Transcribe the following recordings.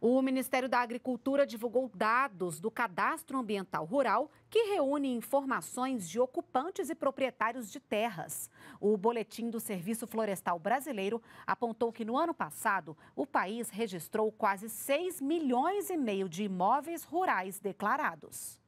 O Ministério da Agricultura divulgou dados do Cadastro Ambiental Rural, que reúne informações de ocupantes e proprietários de terras. O boletim do Serviço Florestal Brasileiro apontou que no ano passado, o país registrou quase 6 milhões e meio de imóveis rurais declarados.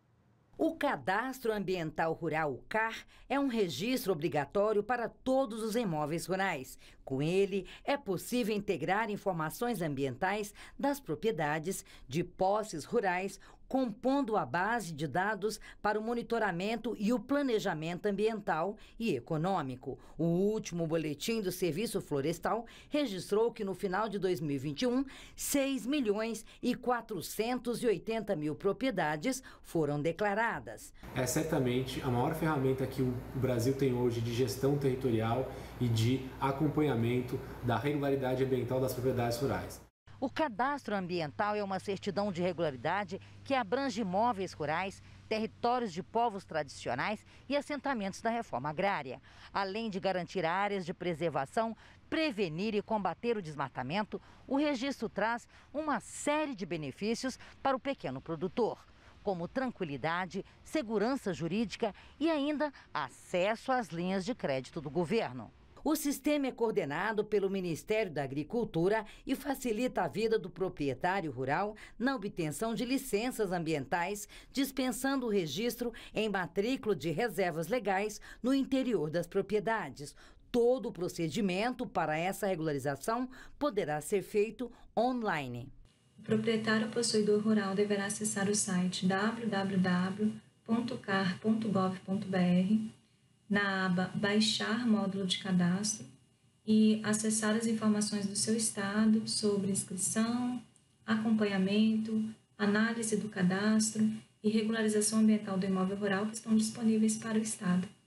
O Cadastro Ambiental Rural, o CAR, é um registro obrigatório para todos os imóveis rurais. Com ele, é possível integrar informações ambientais das propriedades, de posses rurais compondo a base de dados para o monitoramento e o planejamento ambiental e econômico. O último boletim do Serviço Florestal registrou que no final de 2021, 6 milhões e 480 mil propriedades foram declaradas. É certamente a maior ferramenta que o Brasil tem hoje de gestão territorial e de acompanhamento da regularidade ambiental das propriedades rurais. O cadastro ambiental é uma certidão de regularidade que abrange imóveis rurais, territórios de povos tradicionais e assentamentos da reforma agrária, além de garantir áreas de preservação, prevenir e combater o desmatamento. O registro traz uma série de benefícios para o pequeno produtor como tranquilidade, segurança jurídica e ainda acesso às linhas de crédito do governo. O sistema é coordenado pelo Ministério da Agricultura e facilita a vida do proprietário rural na obtenção de licenças ambientais, dispensando o registro em matrícula de reservas legais no interior das propriedades. Todo o procedimento para essa regularização poderá ser feito online. O proprietário possuidor rural deverá acessar o site www.car.gov.br na aba Baixar módulo de cadastro e acessar as informações do seu estado sobre inscrição, acompanhamento, análise do cadastro e regularização ambiental do imóvel rural que estão disponíveis para o estado.